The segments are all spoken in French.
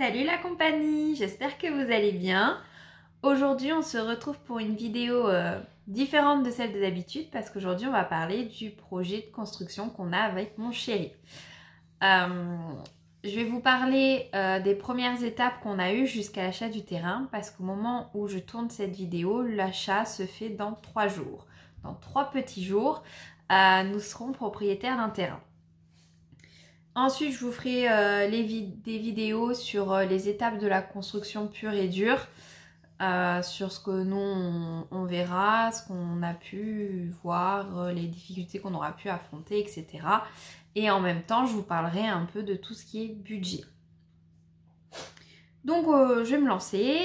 Salut la compagnie, j'espère que vous allez bien. Aujourd'hui on se retrouve pour une vidéo euh, différente de celle des habitudes parce qu'aujourd'hui on va parler du projet de construction qu'on a avec mon chéri. Euh, je vais vous parler euh, des premières étapes qu'on a eues jusqu'à l'achat du terrain parce qu'au moment où je tourne cette vidéo, l'achat se fait dans trois jours. Dans trois petits jours, nous serons propriétaires d'un terrain. Ensuite, je vous ferai euh, des vidéos sur euh, les étapes de la construction pure et dure, euh, sur ce que nous on, verra, ce qu'on a pu voir, les difficultés qu'on aura pu affronter, etc. Et en même temps, je vous parlerai un peu de tout ce qui est budget. Donc, je vais me lancer.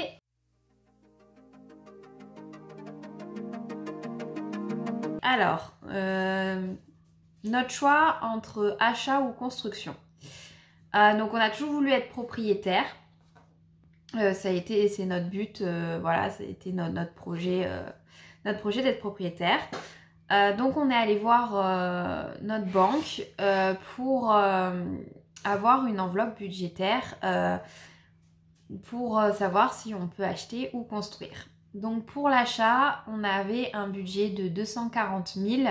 Alors, notre choix entre achat ou construction. Euh, donc on a toujours voulu être propriétaire. Euh, ça a été, c'est notre but, euh, voilà, ça a été notre projet, notre projet d'être propriétaire. donc on est allé voir notre banque pour avoir une enveloppe budgétaire pour savoir si on peut acheter ou construire. Donc pour l'achat, on avait un budget de 240 000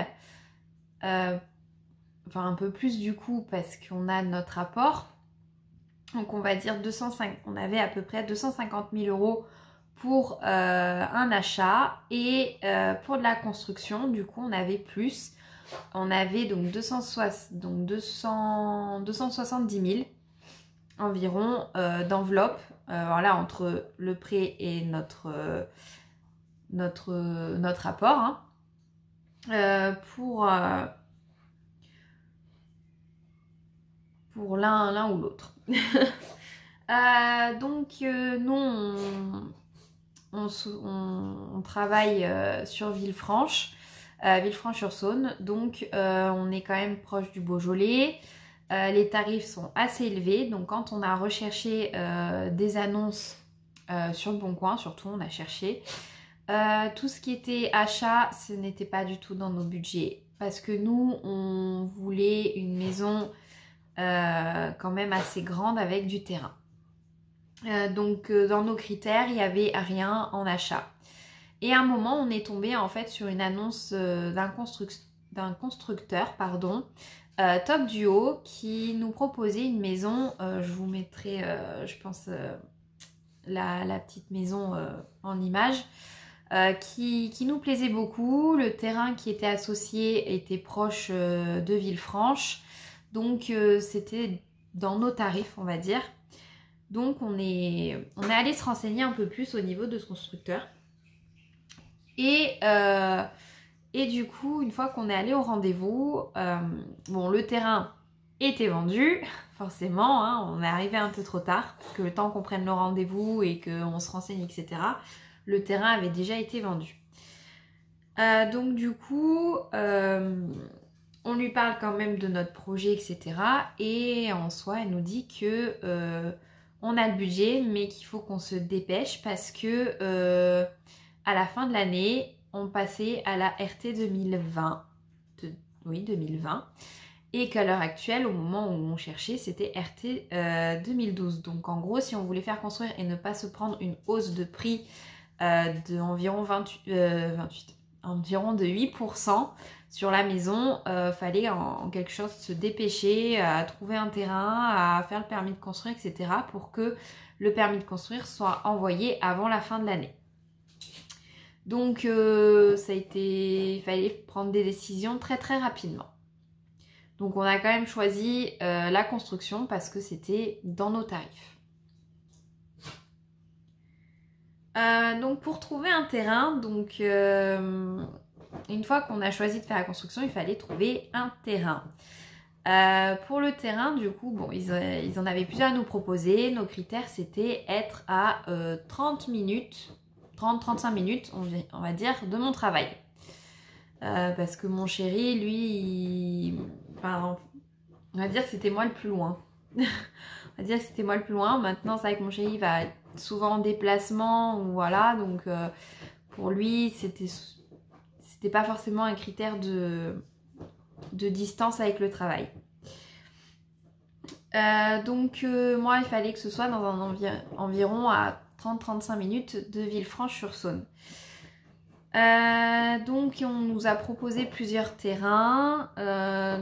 enfin un peu plus du coup parce qu'on a notre apport. Donc on va dire 205, on avait à peu près 250 000 euros pour euh, un achat et euh, pour de la construction du coup on avait plus. On avait donc, 260, donc 200, 270 000 environ euh, d'enveloppe. voilà entre le prêt et notre, notre, notre apport hein. pour pour l'un ou l'autre. Euh, donc euh, non, on, travaille euh, sur Villefranche, Villefranche-sur-Saône, donc on est quand même proche du Beaujolais. les tarifs sont assez élevés, donc quand on a recherché des annonces sur le Bon Coin, surtout on a cherché, tout ce qui était achat, ce n'était pas du tout dans nos budgets. Parce que nous, on voulait une maison euh, quand même assez grande avec du terrain. Euh, donc euh, dans nos critères, il n'y avait rien en achat. Et à un moment, on est tombé en fait sur une annonce d'un constructeur, pardon, Top Duo, qui nous proposait une maison. je vous mettrai, je pense, la, petite maison en image. qui, nous plaisait beaucoup. Le terrain qui était associé était proche de Villefranche. Donc euh, c'était dans nos tarifs, on va dire. Donc on est, on allé se renseigner un peu plus au niveau de ce constructeur. Et, euh, et du coup, une fois qu'on est allé au rendez-vous, euh, bon, le terrain était vendu, forcément, hein. on est arrivé un peu trop tard, parce que le temps qu'on prenne le rendez-vous et qu'on se renseigne, etc., le terrain avait déjà été vendu. donc du coup, on lui parle quand même de notre projet, etc. Et en soi, elle nous dit que euh, on a le budget, mais qu'il faut qu'on se dépêche parce que euh, à la fin de l'année, on passait à la RT 2020. oui, 2020. Et qu'à l'heure actuelle, au moment où on cherchait, c'était RT 2012. Euh, Donc en gros, si on voulait faire construire et ne pas se prendre une hausse de prix d'environ 28, 28, environ de 8%, sur la maison, il euh, fallait en, quelque chose se dépêcher à trouver un terrain, à faire le permis de construire, etc. pour que le permis de construire soit envoyé avant la fin de l'année. Donc euh, ça a été, il fallait prendre des décisions très très rapidement. Donc on a quand même choisi euh, la construction parce que c'était dans nos tarifs. donc pour trouver un terrain, donc une fois qu'on a choisi de faire la construction, il fallait trouver un terrain. Euh, pour le terrain, du coup, bon, euh, ils, en avaient plusieurs à nous proposer. Nos critères, c'était être à 30 euh, minutes, 30-35 minutes, on, va dire, de mon travail. parce que mon chéri, lui, il... on va dire que c'était moi le plus loin. on va dire que c'était moi le plus loin. Maintenant, c'est vrai que mon chéri il va souvent en déplacement, voilà, donc pour lui, c'était pas forcément un critère de, de distance avec le travail. Euh, donc euh, moi il fallait que ce soit dans un environ à 30-35 minutes de Villefranche-sur-Saône. Euh, donc on nous a proposé plusieurs terrains,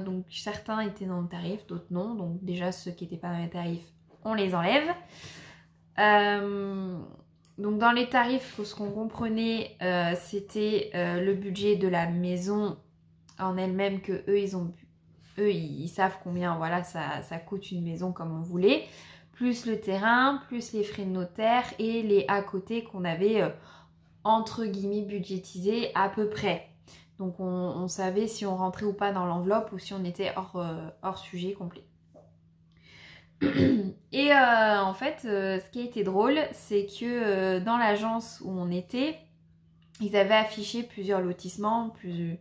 donc certains étaient dans le tarif, d'autres non, donc déjà ceux qui n'étaient pas dans le tarif on les enlève. Donc dans les tarifs, ce qu'on comprenait, euh, c'était euh, le budget de la maison en elle-même que eux ils ont eux ils, savent combien voilà ça, ça, coûte une maison comme on voulait, plus le terrain, plus les frais de notaire et les à côté qu'on avait euh, entre guillemets budgétisés à peu près. Donc on, savait si on rentrait ou pas dans l'enveloppe ou si on était hors sujet complet. Et euh, en fait, euh, ce qui a été drôle, c'est que euh, dans l'agence où on était, ils avaient affiché plusieurs lotissements, plus...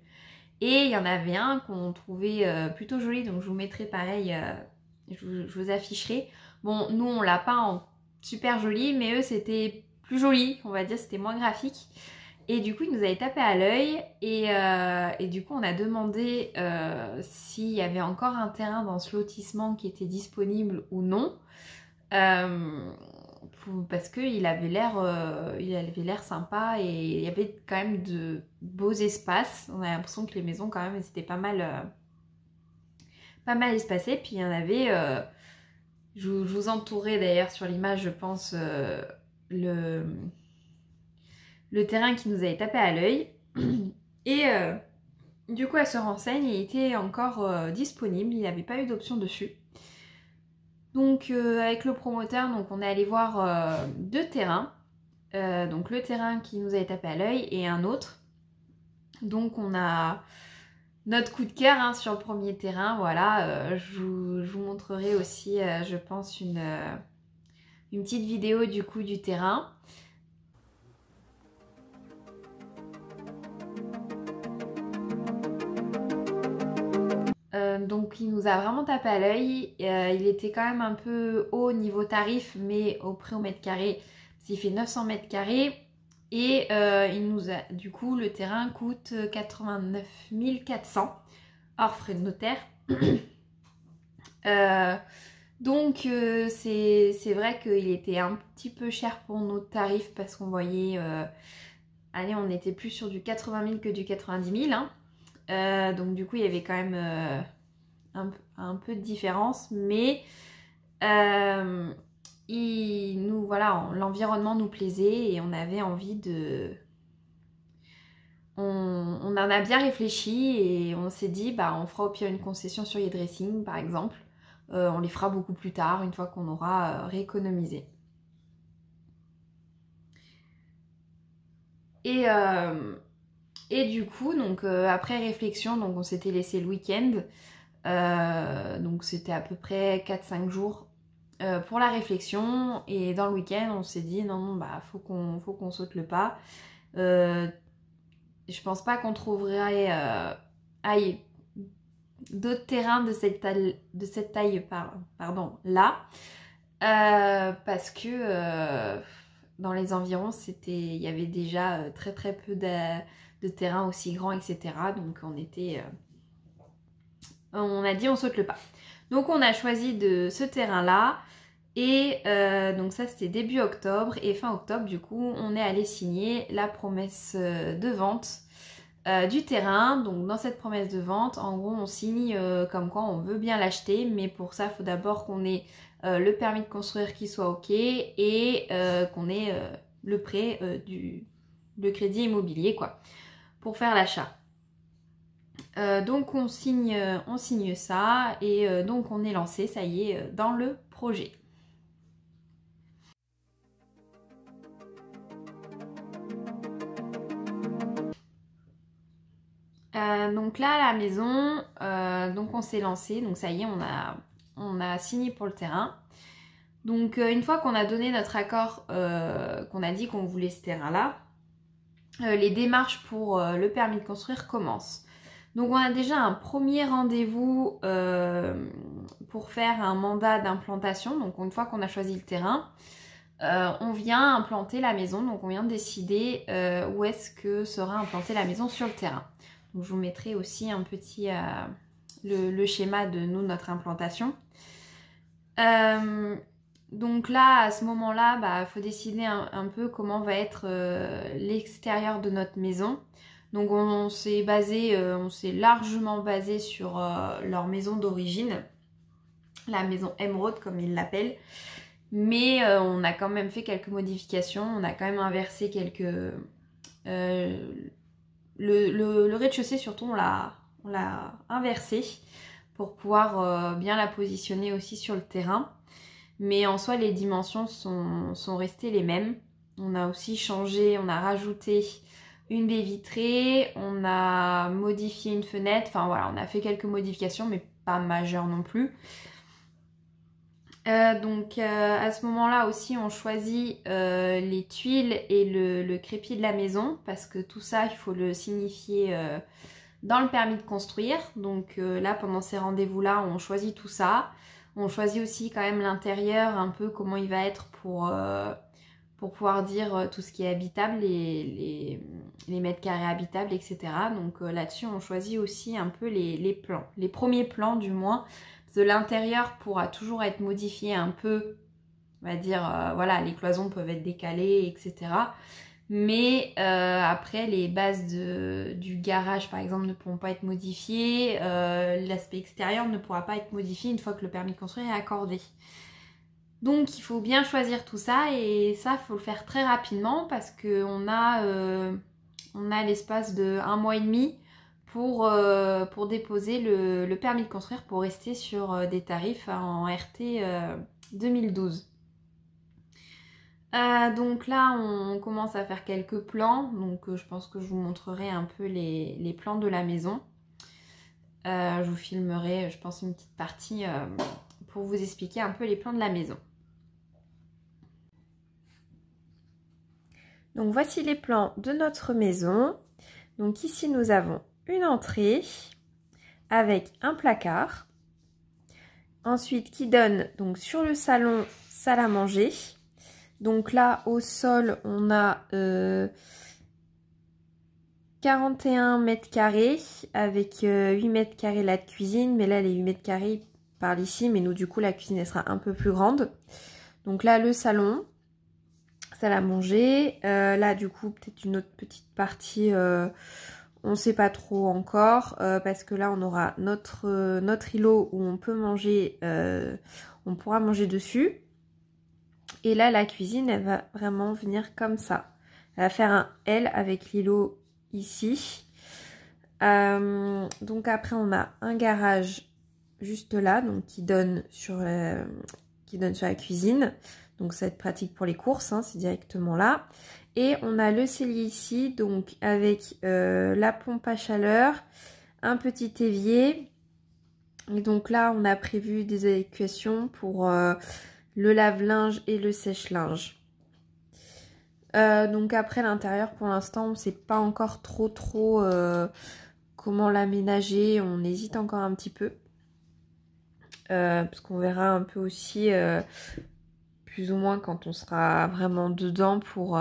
et il y en avait un qu'on trouvait plutôt joli, donc je vous mettrai pareil, je vous, afficherai. Bon, nous on l'a pas en super joli, mais eux c'était plus joli, on va dire, c'était moins graphique. Et du coup, il nous avait tapé à l'œil et, euh, du coup, on a demandé euh, s'il y avait encore un terrain dans ce lotissement qui était disponible ou non. Euh, parce qu'il avait l'air il sympa et il y avait quand même de beaux espaces. On a l'impression que les maisons quand même c'était pas mal pas mal espacées. Puis il y en avait je, je, vous entourais d'ailleurs sur l'image je pense le le terrain qui nous avait tapé à l'œil. Et euh, du coup, elle se renseigne et il était encore euh, disponible, il n'y avait pas eu d'option dessus. Donc euh, avec le promoteur, donc on est allé voir deux terrains. donc le terrain qui nous avait tapé à l'œil et un autre. Donc on a notre coup de cœur hein, sur le premier terrain. Voilà, je vous, montrerai aussi, je pense, une, une petite vidéo du coup du terrain. Euh, donc il nous a vraiment tapé à l'œil. Euh, il était quand même un peu haut niveau tarif, mais au prix au mètre carré, il fait 900 mètres carrés. Et euh, il nous a, du coup, le terrain coûte 89 400 hors frais de notaire. donc c'est vrai qu'il était un petit peu cher pour nos tarifs parce qu'on voyait, allez, on était plus sur du 80 000 que du 90 000. Hein. Euh, donc du coup, il y avait quand même euh, un, peu de différence, mais euh, il, nous voilà, l'environnement nous plaisait et on avait envie de. On, en a bien réfléchi et on s'est dit, bah, on fera au pire une concession sur les dressing par exemple. on les fera beaucoup plus tard, une fois qu'on aura rééconomisé. Et et du coup, donc euh, après réflexion, donc on s'était laissé le week-end. Euh, donc c'était à peu près 4-5 jours euh, pour la réflexion. Et dans le week-end, on s'est dit non, non, bah faut qu'on faut qu'on saute le pas. je pense pas qu'on trouverait d'autres terrains de cette taille, de cette taille pardon, là. parce que dans les environs, c'était il y avait déjà très très peu de de terrain aussi grand, etc. Donc on était... Euh, on a dit on saute le pas. Donc on a choisi de ce terrain-là. Et euh, donc ça c'était début octobre et fin octobre du coup on est allé signer la promesse euh, de vente du terrain. Donc dans cette promesse de vente en gros on signe comme quoi on veut bien l'acheter mais pour ça il faut d'abord qu'on ait le permis de construire qui soit ok et qu'on ait le prêt du le crédit immobilier quoi pour faire l'achat. Euh, donc on signe, on signe ça et euh, donc on est lancé, ça y est, euh, dans le projet. donc là, à la maison, donc on s'est lancé, donc ça y est, on a, on a signé pour le terrain. Donc une fois qu'on a donné notre accord, qu'on a dit qu'on voulait ce terrain-là, euh, les démarches pour euh, le permis de construire commencent. Donc on a déjà un premier rendez-vous euh, pour faire un mandat d'implantation. Donc une fois qu'on a choisi le terrain, on vient implanter la maison. Donc on vient décider où est-ce que sera implantée la maison sur le terrain. Donc je vous mettrai aussi un petit le, schéma de nous notre implantation. Donc là, à ce moment-là, il bah, faut décider un, peu comment va être euh, l'extérieur de notre maison. Donc on, s'est basé, euh, on s'est largement basé sur euh, leur maison d'origine, la maison émeraude comme ils l'appellent. Mais on a quand même fait quelques modifications, on a quand même inversé quelques... le rez-de-chaussée surtout, on l'a inversé pour pouvoir bien la positionner aussi sur le terrain. Mais en soi, les dimensions sont, restées les mêmes. On a aussi changé, on a rajouté une baie vitrée, on a modifié une fenêtre, enfin voilà, on a fait quelques modifications, mais pas majeures non plus. Euh, donc euh, à ce moment-là aussi, on choisit euh, les tuiles et le, crépit de la maison, parce que tout ça, il faut le signifier dans le permis de construire. Donc là, pendant ces rendez-vous-là, on choisit tout ça. On choisit aussi quand même l'intérieur, un peu comment il va être pour, euh, pour pouvoir dire euh, tout ce qui est habitable, les, les, mètres carrés habitables, etc. Donc euh, là-dessus, on choisit aussi un peu les, les, plans, les premiers plans du moins. De l'intérieur pourra toujours être modifié un peu, on va dire, voilà, les cloisons peuvent être décalées, etc. Mais euh, après, les bases du garage, par exemple, ne pourront pas être modifiées. Euh, l'aspect extérieur ne pourra pas être modifié une fois que le permis de construire est accordé. Donc, il faut bien choisir tout ça et ça, il faut le faire très rapidement parce qu'on a, euh, a l'espace de un mois et demi pour, déposer le, permis de construire pour rester sur des tarifs en RT 2012. Euh, donc là, on commence à faire quelques plans. Donc euh, je pense que je vous montrerai un peu les, plans de la maison. Euh, je vous filmerai, je pense, une petite partie pour vous expliquer un peu les plans de la maison. Donc voici les plans de notre maison. Donc ici, nous avons une entrée avec un placard. Ensuite, qui donne donc sur le salon, salle à manger donc là, au sol, on a 41 euh, mètres carrés avec 8 euh, mètres carrés là de cuisine. Mais là, les 8 mètres carrés parlent ici. Mais nous, du coup, la cuisine, elle sera un peu plus grande. Donc là, le salon, salle à manger. Euh, là, du coup, peut-être une autre petite partie... on ne sait pas trop encore parce que là on aura notre, notre îlot où on peut manger, on pourra manger dessus. Et là, la cuisine, elle va vraiment venir comme ça. Elle va faire un L avec l'îlot ici. Euh, donc après, on a un garage juste là, donc qui donne sur la, qui donne sur la cuisine. Donc ça va être pratique pour les courses, hein, c'est directement là. Et on a le cellier ici, donc avec euh, la pompe à chaleur, un petit évier. Et donc là, on a prévu des évacuations pour... Euh, le lave-linge et le sèche-linge. Euh, donc après l'intérieur pour l'instant on ne sait pas encore trop trop euh, comment l'aménager, on hésite encore un petit peu. Euh, parce qu'on verra un peu aussi plus ou moins quand on sera vraiment dedans pour,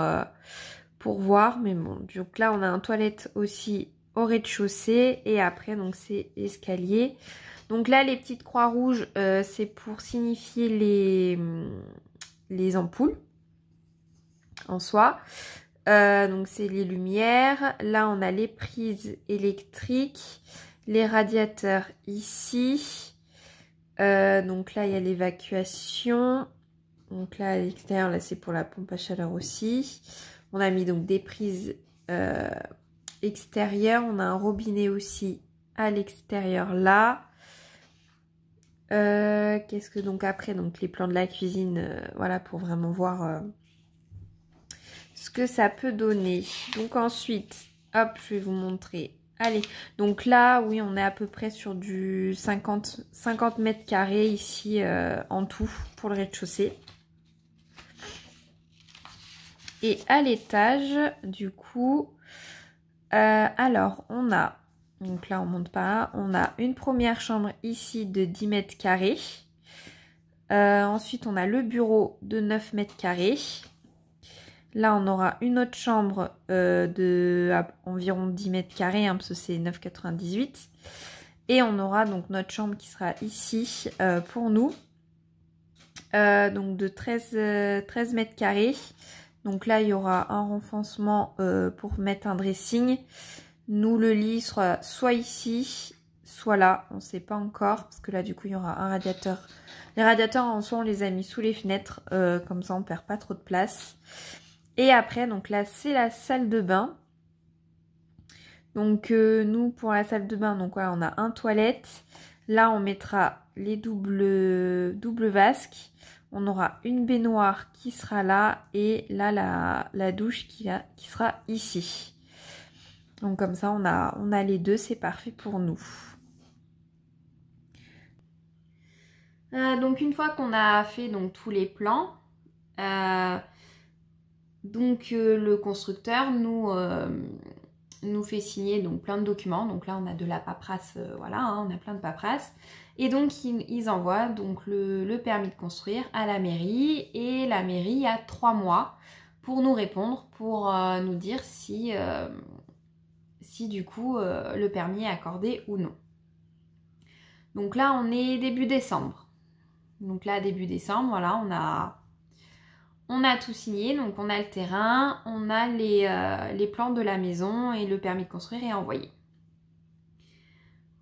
pour voir. Mais bon, donc là on a un toilette aussi au rez-de-chaussée et après donc c'est escalier. Donc là, les petites croix rouges, euh, c'est pour signifier les, ampoules en soi. Euh, donc c'est les lumières. Là, on a les prises électriques, les radiateurs ici. Euh, donc là, il y a l'évacuation. Donc là, à l'extérieur, là, c'est pour la pompe à chaleur aussi. On a mis donc des prises extérieures. On a un robinet aussi à l'extérieur là. Euh, qu'est-ce que donc après Donc les plans de la cuisine, euh, voilà, pour vraiment voir euh, ce que ça peut donner. Donc ensuite, hop, je vais vous montrer. Allez, donc là, oui, on est à peu près sur du 50, 50 mètres carrés ici en tout pour le rez-de-chaussée. Et à l'étage, du coup, alors on a donc là, on monte pas. On a une première chambre ici de 10 mètres carrés. Euh, ensuite, on a le bureau de 9 mètres carrés. Là, on aura une autre chambre euh, de environ 10 mètres carrés, hein, parce que c'est 9,98. Et on aura donc notre chambre qui sera ici euh, pour nous. donc de 13, 13 mètres carrés. Donc là, il y aura un renfoncement pour mettre un dressing nous le lit sera soit ici, soit là. On ne sait pas encore, parce que là, du coup, il y aura un radiateur. Les radiateurs en sont, on les a mis sous les fenêtres, euh, comme ça, on perd pas trop de place. Et après, donc là, c'est la salle de bain. Donc euh, nous, pour la salle de bain, donc on a un toilette. Là, on mettra les doubles, vasques. On aura une baignoire qui sera là et là, la, douche qui sera ici. Donc comme ça, on a, on a les deux, c'est parfait pour nous. Euh, donc une fois qu'on a fait donc, tous les plans, euh, donc euh, le constructeur nous, nous fait signer donc, plein de documents. Donc là on a de la paperasse, voilà, hein, on a plein de paperasse. Et donc ils, envoient donc, le, le, permis de construire à la mairie et la mairie a trois mois pour nous répondre, pour nous dire si si du coup euh, le permis est accordé ou non. Donc là, on est début décembre. Donc là, début décembre, voilà, on a, on a tout signé. Donc on a le terrain, on a les, euh, les plans de la maison et le permis de construire est envoyé.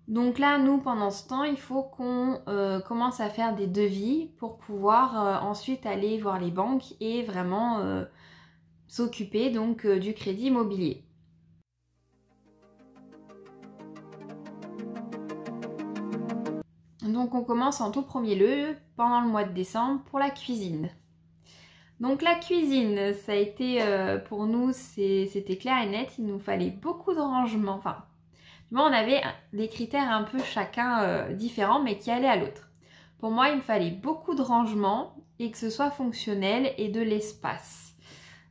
Donc là, nous, pendant ce temps, il faut qu'on euh, commence à faire des devis pour pouvoir ensuite aller voir les banques et vraiment s'occuper donc du crédit immobilier. Donc on commence en tout premier lieu pendant le mois de décembre pour la cuisine. Donc la cuisine, ça a été euh, pour nous, c'était clair et net, il nous fallait beaucoup de rangement. Enfin, moi on avait des critères un peu chacun euh, différents mais qui allaient à l'autre. Pour moi, il me fallait beaucoup de rangement et que ce soit fonctionnel et de l'espace.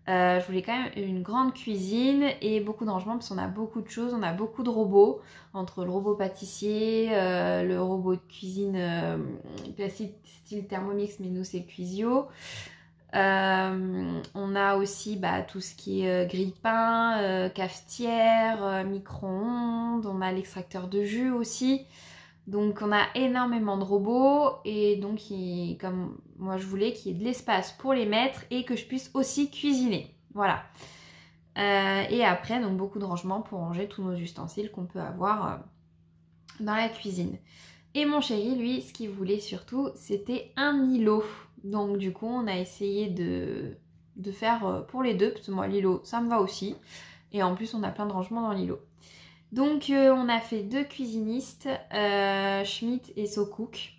Euh, je voulais quand même une grande cuisine et beaucoup de rangements parce qu'on a beaucoup de choses, on a beaucoup de robots, entre le robot pâtissier, euh, le robot de cuisine euh, classique style Thermomix, mais nous c'est Cuisio. on a aussi bah, tout ce qui est grille-pain, cafetière, micro-ondes, on a l'extracteur de jus aussi. Donc on a énormément de robots et donc comme moi je voulais qu'il y ait de l'espace pour les mettre et que je puisse aussi cuisiner. Voilà. Euh, et après donc beaucoup de rangements pour ranger tous nos ustensiles qu'on peut avoir euh, dans la cuisine. Et mon chéri lui ce qu'il voulait surtout c'était un îlot. Donc du coup on a essayé de, de faire euh, pour les deux parce que moi l'îlot ça me va aussi. Et en plus on a plein de rangements dans l'îlot. Donc euh, on a fait deux cuisinistes, euh, Schmitt Schmidt et Sokouk.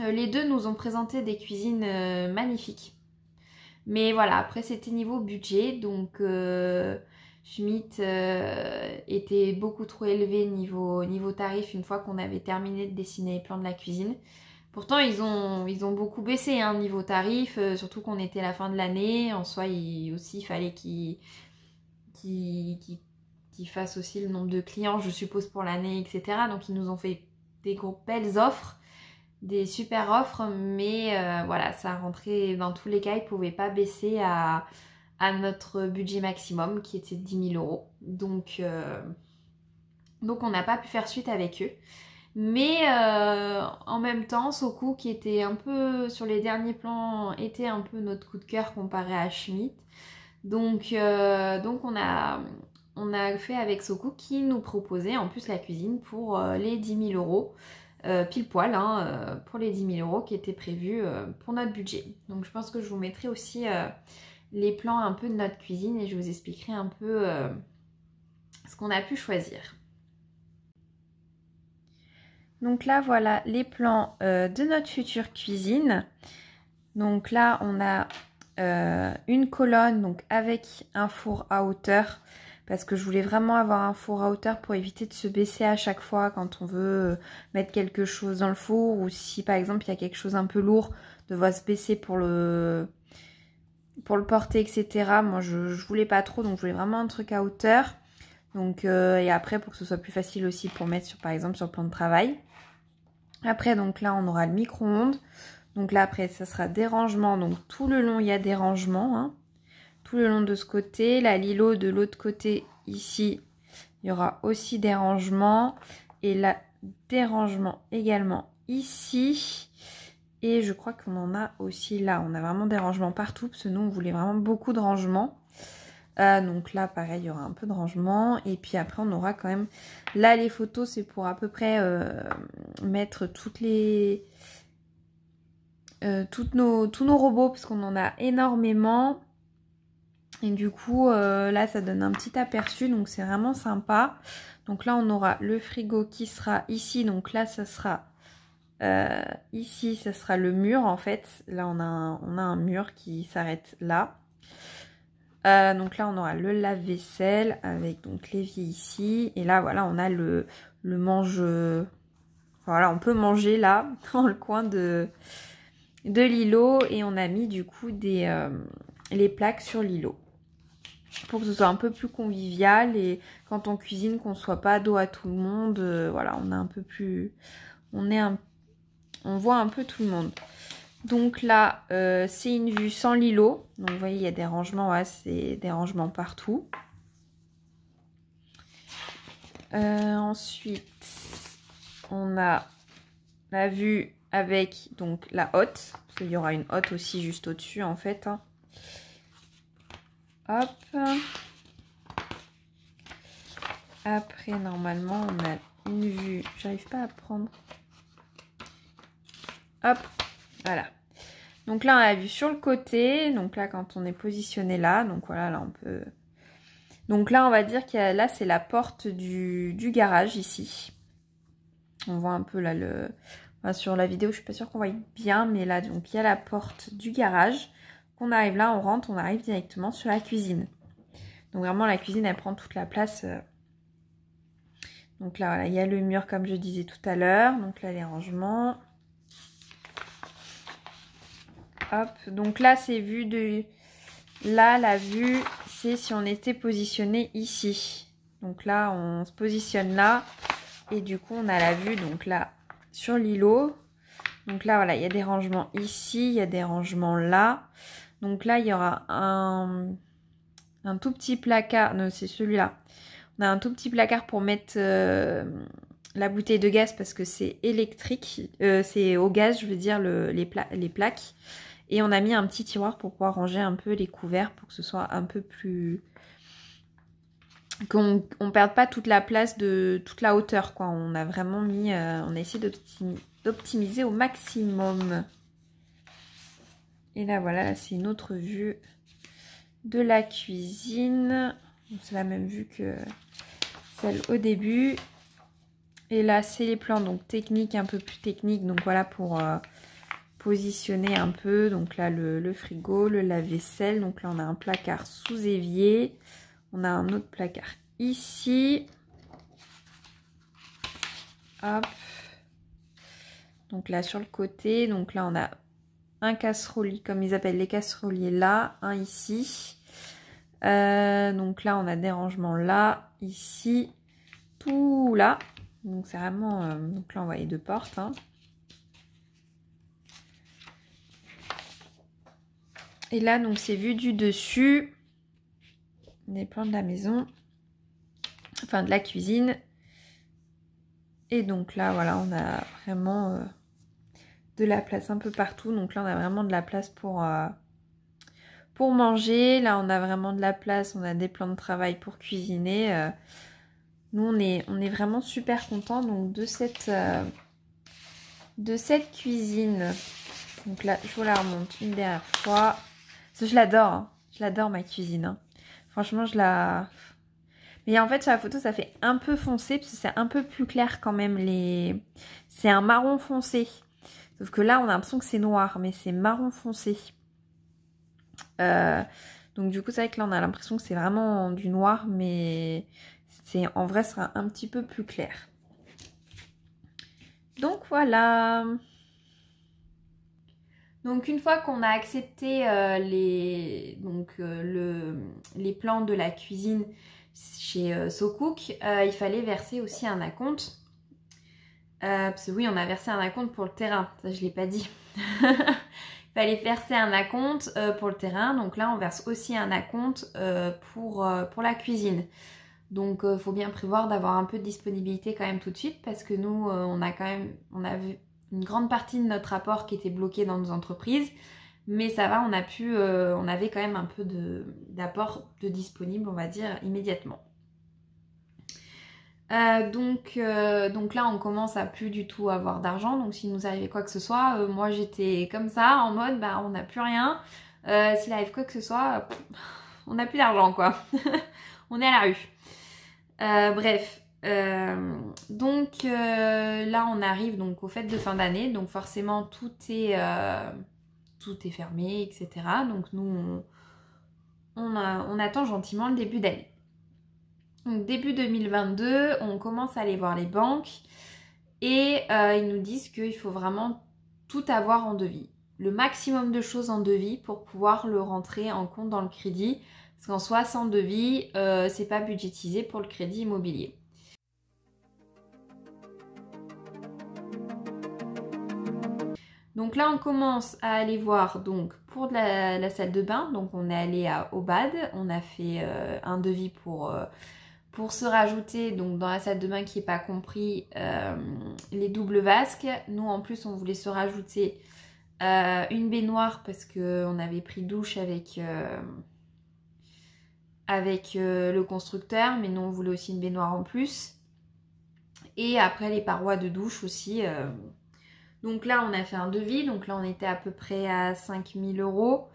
Euh, les deux nous ont présenté des cuisines magnifiques. Mais voilà, après c'était niveau budget, donc Schmidt était beaucoup trop élevé niveau, niveau tarif une fois qu'on avait terminé de dessiner les plans de la cuisine. Pourtant, ils ont, ils ont beaucoup baissé hein, niveau tarif, surtout qu'on était à la fin de l'année. En soi, il, aussi, il fallait qu'ils qu'ils fassent aussi le nombre de clients, je suppose, pour l'année, etc. Donc ils nous ont fait des gros, belles offres, des super offres, mais euh, voilà, ça a rentré dans tous les cas, ils pouvaient pas baisser à, à, notre budget maximum qui était de 10 000 euros. Donc, euh, donc on n'a pas pu faire suite avec eux. Mais euh, en même temps, Soku, qui était un peu sur les derniers plans, était un peu notre coup de cœur comparé à Schmidt. Donc, donc on, a, on a fait avec Soku qui nous proposait en plus la cuisine pour euh, les 10 000 euros. Euh, pile poil hein, euh, pour les 10 000 euros qui étaient prévus pour notre budget. Donc je pense que je vous mettrai aussi les plans un peu de notre cuisine et je vous expliquerai un peu ce qu'on a pu choisir. Donc là voilà les plans de notre future cuisine. Donc là on a une colonne donc avec un four à hauteur parce que je voulais vraiment avoir un four à hauteur pour éviter de se baisser à chaque fois quand on veut euh, mettre quelque chose dans le four ou si par exemple il y a quelque chose un peu lourd, devoir se baisser pour le pour le porter, etc. Moi, je, voulais pas trop, donc je voulais vraiment un truc à hauteur. Donc, euh, et après, pour que ce soit plus facile aussi pour mettre, sur, par exemple, sur le plan de travail. Après, donc là, on aura le micro-ondes. Donc là, après, ça sera des rangements. Donc tout le long, il y a des rangements. Hein tout le long de ce côté. La lilo de l'autre côté ici, il y aura aussi des rangements. Et là, des rangements également ici. Et je crois qu'on en a aussi là. On a vraiment des rangements partout parce que nous, on voulait vraiment beaucoup de rangements. Euh, donc là, pareil, il y aura un peu de rangement. Et puis après, on aura quand même... Là, les photos, c'est pour à peu près euh, mettre toutes les... Euh, toutes nos, tous nos robots, parce qu'on en a énormément. Et du coup, euh, là, ça donne un petit aperçu, donc c'est vraiment sympa. Donc là, on aura le frigo qui sera ici. Donc là, ça sera euh, ici, ça sera le mur, en fait. Là, on a un, on a un mur qui s'arrête là. Euh, donc là, on aura le lave-vaisselle avec donc l'évier ici. Et là, voilà, on a le, le mange... Voilà, on peut manger là, dans le coin de, de l'îlot. Et on a mis du coup des les plaques sur l'îlot pour que ce soit un peu plus convivial et quand on cuisine qu'on soit pas dos à tout le monde euh, voilà on est un peu plus on est on voit un peu tout le monde donc là euh, c'est une vue sans l'îlot donc vous voyez il y a des rangements ouais, c'est des rangements partout euh, ensuite on a la vue avec donc la hotte il y aura une hotte aussi juste au dessus en fait hein. Hop. Après, normalement, on a une vue. J'arrive pas à prendre. Hop. Voilà. Donc là, on a la vue sur le côté. Donc là, quand on est positionné là. Donc voilà, là, on peut... Donc là, on va dire que là, c'est la porte du, garage, ici. On voit un peu là le... sur la vidéo, je suis pas sûre qu'on voit bien, mais là, donc il y a la porte du garage. On arrive là, on rentre, on arrive directement sur la cuisine. Donc vraiment la cuisine elle prend toute la place. Euh. Donc là voilà, il y a le mur comme je disais tout à l'heure. Donc là les rangements. Hop, donc là c'est vue de... Là la vue c'est si on était positionné ici. Donc là on se positionne là et du coup on a la vue donc là sur l'îlot. Donc là voilà, il y a des rangements ici, il y a des rangements là. Donc là, il y aura un, un tout petit placard. Non, c'est celui-là. On a un tout petit placard pour mettre euh, la bouteille de gaz parce que c'est électrique. Euh, c'est au gaz, je veux dire, les, plaques. Et on a mis un petit tiroir pour pouvoir ranger un peu les couverts pour que ce soit un peu plus... Qu'on ne perde pas toute la place de toute la hauteur quoi. On a vraiment mis, euh, on a essayé d'optimiser au maximum. Et là, voilà, c'est une autre vue de la cuisine. C'est la même vue que celle au début. Et là, c'est les plans donc techniques, un peu plus techniques. Donc voilà, pour euh, positionner un peu. Donc là, le, le frigo, le lave-vaisselle. Donc là, on a un placard sous évier. On a un autre placard ici. Hop. Donc là, sur le côté. Donc là, on a un casseroli, comme ils appellent les casseroliers là, un ici. Euh, donc là, on a des rangements là, ici, tout là. Donc c'est vraiment... Euh, donc là, on voit les deux portes. Hein. Et là, donc c'est vu du dessus des plans de la maison, enfin de la cuisine. Et donc là, voilà, on a vraiment... Euh, de la place un peu partout. Donc là, on a vraiment de la place pour, euh, pour manger. Là, on a vraiment de la place. On a des plans de travail pour cuisiner. Euh, nous, on est, on est vraiment super contents donc, de, cette, euh, de cette cuisine. Donc là, je vous la remonte une dernière fois. je l'adore. Hein. Je l'adore, ma cuisine. Hein. Franchement, je la... Mais en fait, sur la photo, ça fait un peu foncé, parce que c'est un peu plus clair quand même. les. C'est un marron foncé. Sauf que là, on a l'impression que c'est noir, mais c'est marron foncé. Euh, donc du coup, c'est vrai que là, on a l'impression que c'est vraiment du noir, mais c'est en vrai, sera un petit peu plus clair. Donc voilà. Donc une fois qu'on a accepté euh, les, donc, euh, les plans de la cuisine chez SoCook, il fallait verser aussi un acompte. Euh, oui, on a versé un acompte pour le terrain. Ça, je l'ai pas dit. Il Fallait verser un acompte euh, pour le terrain. Donc là, on verse aussi un acompte euh, pour, pour la cuisine. Donc, il faut bien prévoir d'avoir un peu de disponibilité quand même tout de suite parce que nous, on a quand même, on a vu une grande partie de notre apport qui était bloqué dans nos entreprises. Mais ça va, on a pu, on avait quand même un peu d'apport de disponible, on va dire, immédiatement. Euh, donc, euh, donc là, on commence à plus du tout avoir d'argent. Donc, s'il nous arrivait quoi que ce soit, euh, moi j'étais comme ça, en mode, bah on n'a plus rien. s'il arrive quoi que ce soit, on n'a plus d'argent quoi. on est à la rue. bref. donc là, on arrive donc au fêtes de fin d'année. Donc, forcément, tout est, tout est fermé, etc. Donc, nous, on attend gentiment le début d'année début 2022, on commence à aller voir les banques et euh, ils nous disent qu'il faut vraiment tout avoir en devis. Le maximum de choses en devis pour pouvoir le rentrer en compte dans le crédit. Parce qu'en soi, sans devis, euh, c'est pas budgétisé pour le crédit immobilier. Donc là, on commence à aller voir donc pour la, salle de bain. Donc on est allé à Obad, on a fait euh, un devis pour pour se rajouter, donc dans la salle de bain qui n'est pas compris, euh, les doubles vasques. Nous en plus on voulait se rajouter euh, une baignoire parce qu'on avait pris douche avec, euh, avec le constructeur, mais nous on voulait aussi une baignoire en plus. Et après les parois de douche aussi. Donc là on a fait un devis, donc là on était à peu près à 5000 euros.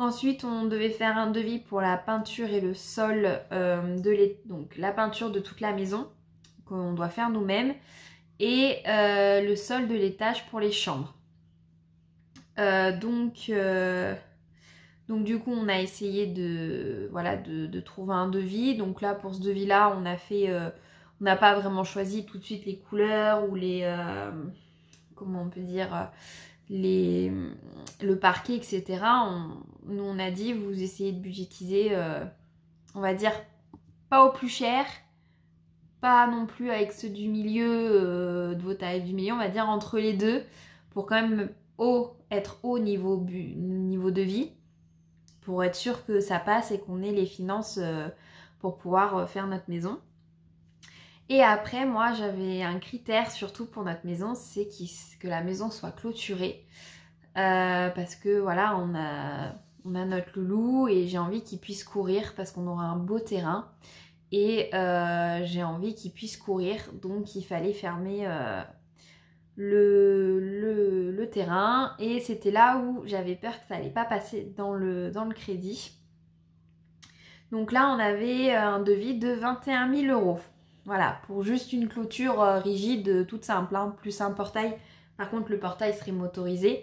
Ensuite, on devait faire un devis pour la peinture et le sol euh, de donc la peinture de toute la maison qu'on doit faire nous-mêmes et euh, le sol de l'étage pour les chambres. Euh, donc, donc du coup, on a essayé de voilà de, de, trouver un devis. Donc là, pour ce devis-là, on a fait, on n'a pas vraiment choisi tout de suite les couleurs ou les comment on peut dire les, mm, le parquet, etc., on, nous on a dit vous essayez de budgétiser, euh, on va dire, pas au plus cher, pas non plus avec ceux du milieu, euh, de vos tailles du milieu, on va dire entre les deux, pour quand même être haut niveau, niveau de vie, pour être sûr que ça passe et qu'on ait les finances euh, pour pouvoir faire notre maison. Et après, moi, j'avais un critère surtout pour notre maison, c'est que la maison soit clôturée. Euh, parce que voilà, on a, notre loulou et j'ai envie qu'il puisse courir parce qu'on aura un beau terrain. Et euh, j'ai envie qu'il puisse courir, donc il fallait fermer euh, le, terrain. Et c'était là où j'avais peur que ça n'allait pas passer dans le crédit. Donc là, on avait un devis de 21 000 euros. Voilà, pour juste une clôture euh, rigide, euh, toute simple, hein, plus un portail. Par contre, le portail serait motorisé.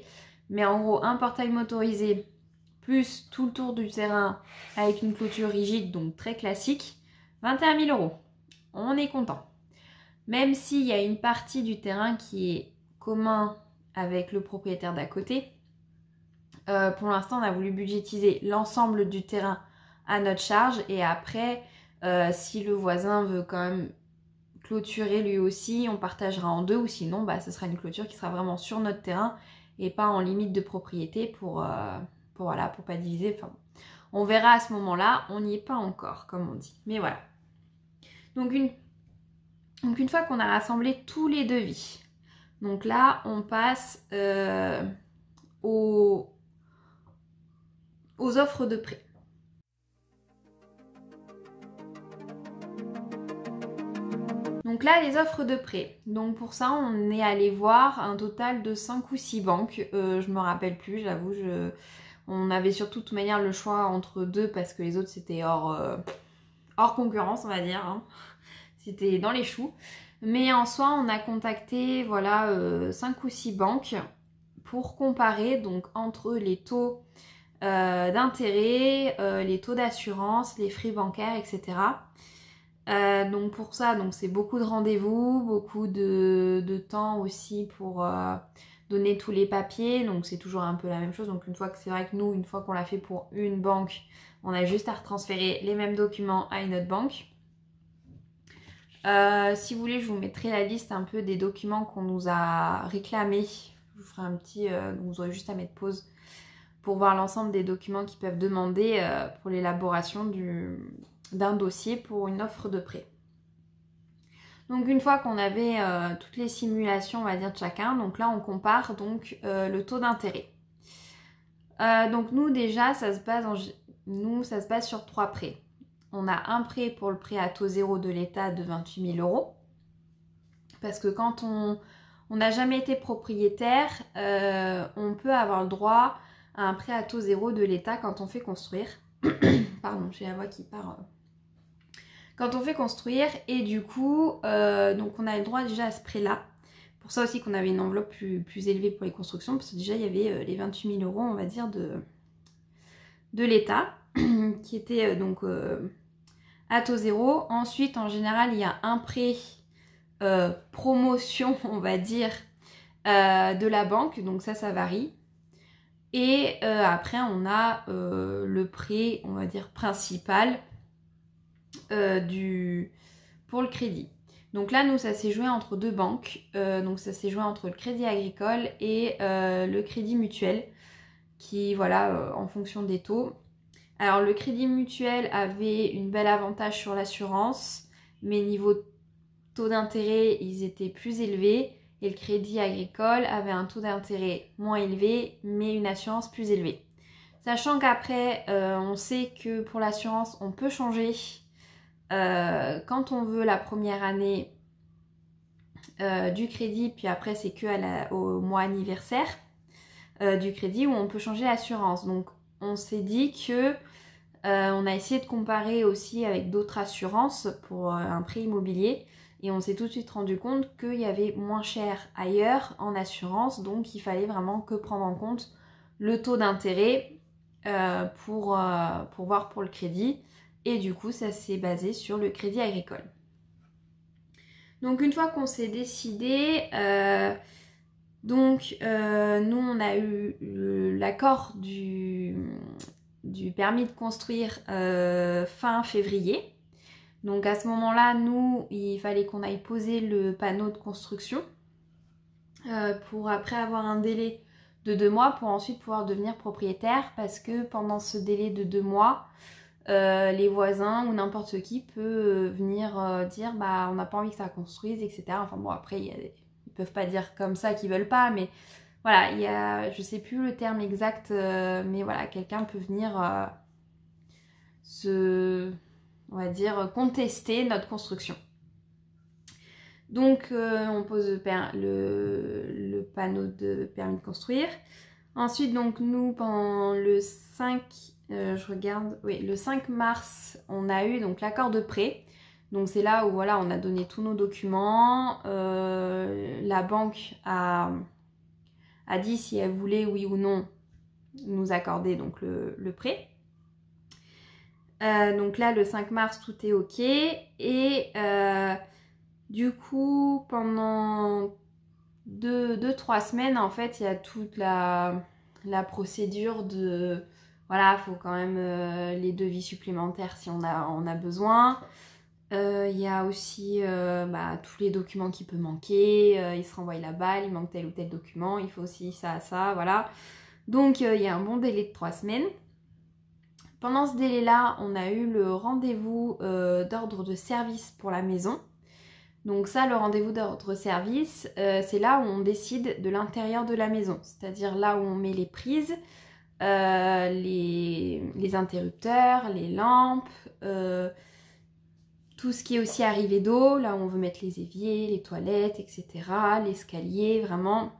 Mais en gros, un portail motorisé plus tout le tour du terrain avec une clôture rigide, donc très classique, 21 000 euros. On est content. Même s'il y a une partie du terrain qui est commun avec le propriétaire d'à côté, euh, pour l'instant, on a voulu budgétiser l'ensemble du terrain à notre charge et après, euh, si le voisin veut quand même clôturer lui aussi, on partagera en deux ou sinon bah ce sera une clôture qui sera vraiment sur notre terrain et pas en limite de propriété pour, ne euh, pour voilà, pour pas diviser. Enfin, on verra à ce moment-là, on n'y est pas encore, comme on dit. Mais voilà. Donc une, donc une fois qu'on a rassemblé tous les devis, donc là on passe euh, aux, aux offres de prêt. Donc là, les offres de prêt. Donc pour ça, on est allé voir un total de 5 ou 6 banques. Je euh, je me rappelle plus, j'avoue. On avait surtout de toute manière le choix entre deux parce que les autres c'était hors, euh, concurrence, on va dire. Hein. C'était dans les choux. Mais en soi, on a contacté voilà 5 euh, ou 6 banques pour comparer donc entre les taux d'intérêt, les taux d'assurance, les frais bancaires, etc. Euh, donc pour ça, donc c'est beaucoup de rendez-vous, beaucoup de, temps aussi pour euh, donner tous les papiers. Donc c'est toujours un peu la même chose. Donc une fois que c'est vrai que nous, une fois qu'on l'a fait pour une banque, on a juste à retransférer les mêmes documents à une autre banque. Euh, si vous voulez, je vous mettrai la liste un peu des documents qu'on nous a réclamés. Je vous ferai un petit, vous aurez juste à mettre pause pour voir l'ensemble des documents qu'ils peuvent demander pour l'élaboration du, d'un dossier pour une offre de prêt. Donc une fois qu'on avait euh, toutes les simulations, on va dire de chacun, donc là on compare donc euh, le taux d'intérêt. Euh, donc nous déjà ça se passe. en, nous ça se passe sur trois prêts. On a un prêt pour le prêt à taux zéro de l'État de 28 000 euros parce que quand on n'a jamais été propriétaire, on peut avoir le droit à un prêt à taux zéro de l'État quand on fait construire. Pardon, j'ai la voix qui part quand on fait construire et du coup euh, donc on a le droit déjà à ce prêt là pour ça aussi qu'on avait une enveloppe plus, plus, élevée pour les constructions parce que déjà il y avait euh, les 28 000 euros on va dire de, de l'État qui était euh, donc à taux zéro ensuite en général il y a un prêt promotion on va dire de la banque donc ça ça varie et après on a le prêt on va dire principal euh, du, pour le crédit. Donc là, nous, ça s'est joué entre deux banques. Euh, donc ça s'est joué entre le crédit agricole et euh, le crédit mutuel, qui, voilà, en fonction des taux. Alors le crédit mutuel avait une belle avantage sur l'assurance, mais niveau taux d'intérêt, ils étaient plus élevés. Et le crédit agricole avait un taux d'intérêt moins élevé, mais une assurance plus élevée. Sachant qu'après, on sait que pour l'assurance, on peut changer euh, quand on veut la première année euh, du crédit, puis après c'est que au mois anniversaire euh, du crédit où on peut changer l'assurance. Donc on s'est dit que on a essayé de comparer aussi avec d'autres assurances pour un prix immobilier et on s'est tout de suite rendu compte qu'il y avait moins cher ailleurs en assurance, donc il fallait vraiment que prendre en compte le taux d'intérêt pour voir pour le crédit et du coup, ça s'est basé sur le crédit agricole. Donc une fois qu'on s'est décidé, euh, donc euh, nous on a eu euh, l'accord du, permis de construire fin février. Donc à ce moment-là, nous, il fallait qu'on aille poser le panneau de construction pour après avoir un délai de deux mois pour ensuite pouvoir devenir propriétaire parce que pendant ce délai de deux mois, euh, les voisins ou n'importe qui peut euh, venir euh, dire bah on n'a pas envie que ça construise, etc. Enfin bon après ils peuvent pas dire comme ça qu'ils veulent pas, mais voilà, il y je sais plus le terme exact, mais voilà, quelqu'un peut venir se on va dire contester notre construction. Donc on pose le, le, panneau de permis de construire. Ensuite donc nous pendant le 5 euh, je regarde, oui, le 5 mars, on a eu donc l'accord de prêt. Donc c'est là où voilà, on a donné tous nos documents. Euh, la banque a, a, dit si elle voulait, oui ou non, nous accorder donc le, prêt. Euh, donc là, le 5 mars, tout est ok. Et du coup, pendant 2-3 semaines, en fait, il y a toute la, la procédure de voilà, il faut quand même euh, les devis supplémentaires si on a, a besoin. Euh, il y a aussi euh, bah, tous les documents qui peuvent manquer, il se renvoie là-bas il manque tel ou tel document, il faut aussi ça, ça, voilà. Donc il y a un bon délai de trois semaines. Pendant ce délai-là, on a eu le rendez-vous d'ordre de service pour la maison. Donc ça, le rendez-vous d'ordre de service, c'est là où on décide de l'intérieur de la maison, c'est-à-dire là où on met les prises, euh, les, interrupteurs, les lampes, euh, tout ce qui est aussi arrivé d'eau, là où on veut mettre les éviers, les toilettes, etc., l'escalier, vraiment.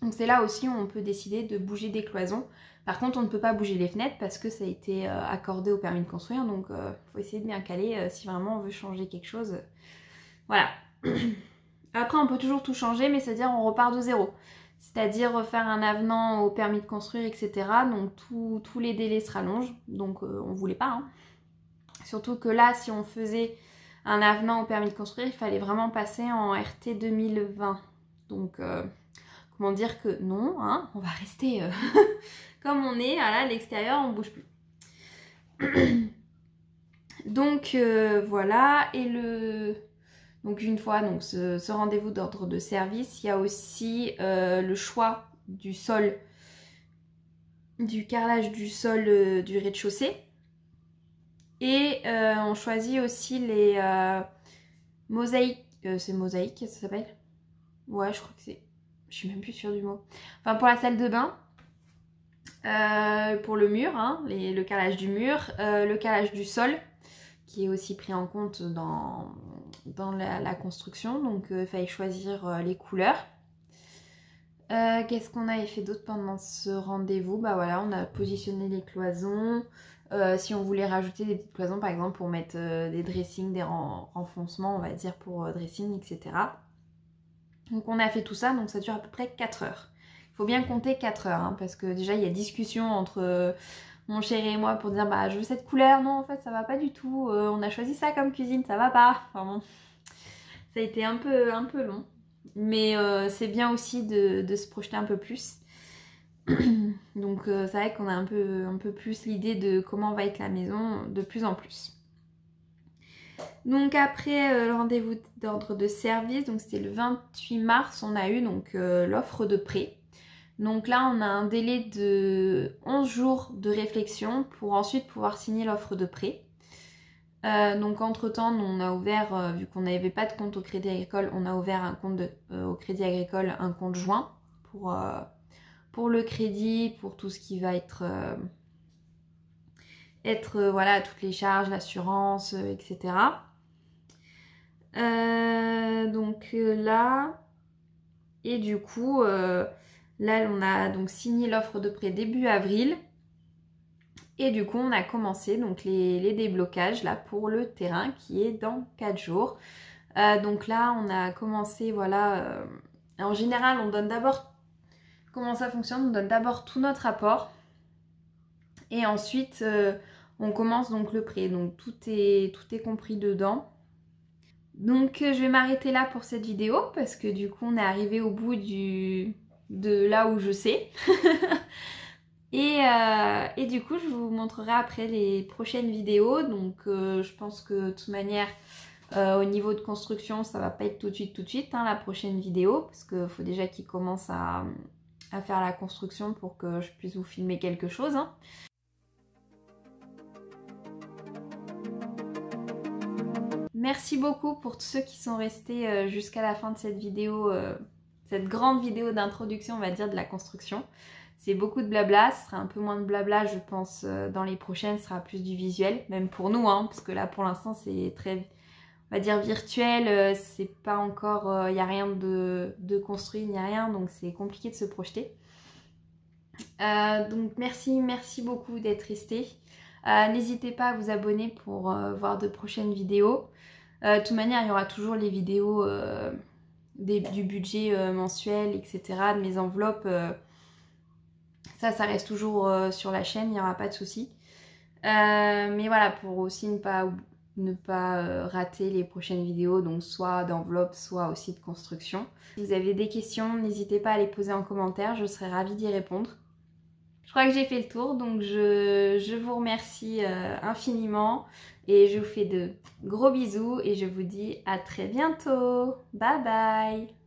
Donc c'est là aussi où on peut décider de bouger des cloisons. Par contre, on ne peut pas bouger les fenêtres parce que ça a été euh, accordé au permis de construire, donc il faut essayer de bien caler si vraiment on veut changer quelque chose. Voilà. Après, on peut toujours tout changer, mais c'est-à-dire on repart de zéro c'est-à-dire refaire un avenant au permis de construire, etc. Donc tous les délais se rallongent, donc on euh, on voulait pas. Hein. Surtout que là, si on faisait un avenant au permis de construire, il fallait vraiment passer en RT 2020. Donc euh, comment dire que non, hein, on va rester euh, comme on est, ah à l'extérieur, on bouge plus. donc voilà, et le donc une fois ce, rendez-vous d'ordre de service, il y a aussi euh, le choix du sol, du carrelage du sol euh, du rez-de-chaussée. Et euh, on choisit aussi les mosaïques, c'est mosaïque ça s'appelle Ouais je crois que c'est, je suis même plus sûre du mot. Enfin pour la salle de bain, pour le mur, hein, le carrelage du mur, le carrelage du sol qui est aussi pris en compte dans, dans la, construction. Donc euh, il fallait choisir euh, les couleurs. Euh, qu'est-ce qu'on avait fait d'autre pendant ce rendez-vous Bah voilà, on a positionné les cloisons. si on voulait rajouter des petites cloisons, par exemple, pour mettre des dressings, des renfoncements, on va dire, pour dressing, etc. Donc on a fait tout ça, donc ça dure à peu près 4 heures. Il faut bien compter 4 heures, hein, parce que déjà, il y a discussion entre mon chéri et moi pour dire bah je veux cette couleur, non en fait ça va pas du tout, euh, on a choisi ça comme cuisine, ça va pas. ça a été un peu, un peu long. Mais euh, c'est bien aussi de, se projeter un peu plus. Donc euh, c'est vrai qu'on a un peu, un peu plus l'idée de comment va être la maison de plus en plus. Donc après le rendez-vous d'ordre de service, donc c'était le 28 mars, on a eu donc l'offre de prêt. Donc là, on a un délai de 11 jours de réflexion pour ensuite pouvoir signer l'offre de prêt. Euh, donc entre-temps, on a ouvert, euh, vu qu'on n'avait pas de compte au Crédit Agricole, on a ouvert un compte euh, au Crédit Agricole, un compte joint pour, pour, le crédit, pour tout ce qui va être, être voilà, toutes les charges, l'assurance, etc. donc là, et du coup, Là, on a donc signé l'offre de prêt début avril. Et du coup, on a commencé donc les, déblocages là pour le terrain qui est dans 4 jours. Euh, donc là, on a commencé, voilà. Euh, en général, on donne d'abord comment ça fonctionne. On donne d'abord tout notre apport. Et ensuite, euh, on commence donc le prêt. Donc tout est, tout est compris dedans. Donc je vais m'arrêter là pour cette vidéo parce que du coup on est arrivé au bout du, de là où je sais. Euh, et, du coup, je vous montrerai après les prochaines vidéos. Donc, euh, je pense que de toute manière, euh, au niveau de construction, ça va pas être tout de suite, tout de suite, hein, la prochaine vidéo, parce qu'il faut déjà qu'ils commencent à, faire la construction pour que je puisse vous filmer quelque chose. Hein. Merci beaucoup pour tous ceux qui sont restés jusqu'à la fin de cette vidéo cette grande vidéo d'introduction, on va dire, de la construction. C'est beaucoup de blabla, ce sera un peu moins de blabla, je pense, euh, dans les prochaines, ce sera plus du visuel, même pour nous, hein, parce que là, pour l'instant, c'est très, on va dire, virtuel, euh, c'est pas encore, il euh, n'y a rien de, de construit, il n'y a rien, donc c'est compliqué de se projeter. donc merci, merci beaucoup d'être resté. N'hésitez pas à vous abonner pour voir de prochaines vidéos. de toute manière, il y aura toujours les vidéos du budget euh, mensuel, etc., de mes enveloppes, euh, ça, ça reste toujours euh, sur la chaîne, il n'y aura pas de souci. mais voilà, pour aussi ne pas, ne pas rater les prochaines vidéos, donc soit d'enveloppe, soit aussi de construction. Si vous avez des questions, n'hésitez pas à les poser en commentaire, je serai ravie d'y répondre. Je crois que j'ai fait le tour, donc je, vous remercie infiniment. Et je vous fais de gros bisous et je vous dis à très bientôt. Bye bye